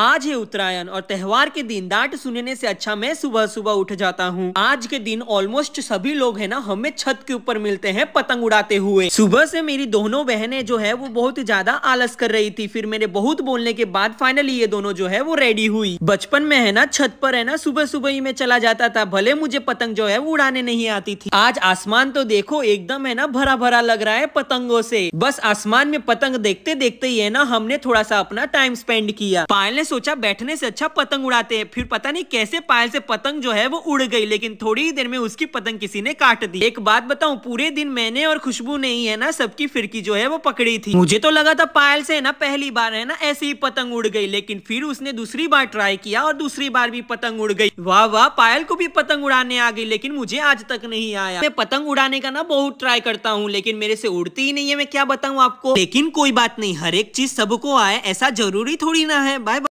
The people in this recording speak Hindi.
आज है उत्तरायण और त्यौहार के दिन डांट सुनने से अच्छा मैं सुबह सुबह उठ जाता हूँ आज के दिन ऑलमोस्ट सभी लोग है ना हमें छत के ऊपर मिलते हैं पतंग उड़ाते हुए सुबह से मेरी दोनों बहनें जो है वो बहुत ज्यादा आलस कर रही थी फिर मेरे बहुत बोलने के बाद फाइनली ये दोनों जो है वो रेडी हुई बचपन में है ना छत पर है ना सुबह सुबह ही मैं चला जाता था भले मुझे पतंग जो है वो उड़ाने नहीं आती थी आज आसमान तो देखो एकदम है ना भरा भरा लग रहा है पतंगों से बस आसमान में पतंग देखते देखते ही है ना हमने थोड़ा सा अपना टाइम स्पेंड किया पायल सोचा बैठने से अच्छा पतंग उड़ाते हैं फिर पता नहीं कैसे पायल से पतंग जो है वो उड़ गई लेकिन थोड़ी ही देर में उसकी पतंग किसी ने काट दी एक बात बताऊं पूरे दिन मैंने और खुशबू ने ही है ना सबकी फिरकी जो है वो पकड़ी थी मुझे तो लगा था पायल से ना पहली बार है ना ऐसी ही पतंग उड़ गई लेकिन फिर उसने दूसरी बार ट्राई किया और दूसरी बार भी पतंग उड़ गई वाह वाह पायल को भी पतंग उड़ाने आ गई लेकिन मुझे आज तक नहीं आया मैं पतंग उड़ाने का ना बहुत ट्राई करता हूँ लेकिन मेरे से उड़ती ही नहीं है मैं क्या बताऊँ आपको लेकिन कोई बात नहीं हर एक चीज सबको आए ऐसा जरूरी थोड़ी ना है बाय